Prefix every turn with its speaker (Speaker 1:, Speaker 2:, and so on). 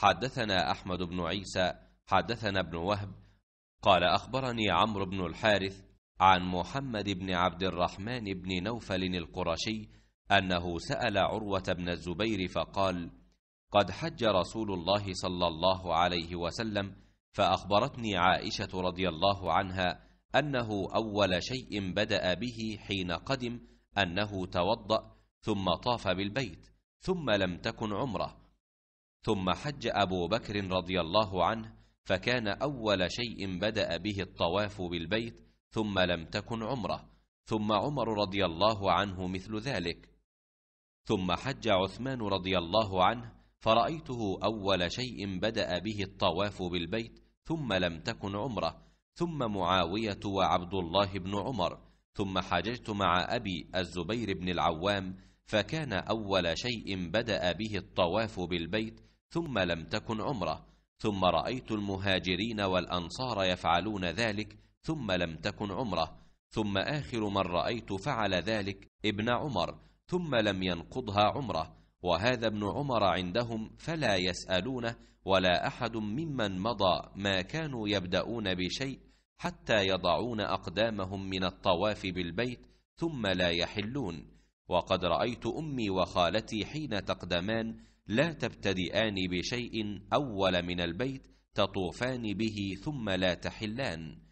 Speaker 1: حدثنا أحمد بن عيسى
Speaker 2: حدثنا ابن وهب قال أخبرني عمرو بن الحارث عن محمد بن عبد الرحمن بن نوفل القرشي أنه سأل عروة بن الزبير فقال قد حج رسول الله صلى الله عليه وسلم فأخبرتني عائشة رضي الله عنها أنه أول شيء بدأ به حين قدم أنه توضأ ثم طاف بالبيت ثم لم تكن عمره ثم حج ابو بكر رضي الله عنه فكان اول شيء بدا به الطواف بالبيت ثم لم تكن عمره ثم عمر رضي الله عنه مثل ذلك ثم حج عثمان رضي الله عنه فرايته اول شيء بدا به الطواف بالبيت ثم لم تكن عمره ثم معاويه وعبد الله بن عمر ثم حججت مع ابي الزبير بن العوام فكان أول شيء بدأ به الطواف بالبيت ثم لم تكن عمرة ثم رأيت المهاجرين والأنصار يفعلون ذلك ثم لم تكن عمرة ثم آخر من رأيت فعل ذلك ابن عمر ثم لم ينقضها عمره وهذا ابن عمر عندهم فلا يسألونه ولا أحد ممن مضى ما كانوا يبدأون بشيء حتى يضعون أقدامهم من الطواف بالبيت ثم لا يحلون وقد رأيت أمي وخالتي حين تقدمان لا تبتدئان بشيء أول من البيت
Speaker 1: تطوفان به ثم لا تحلان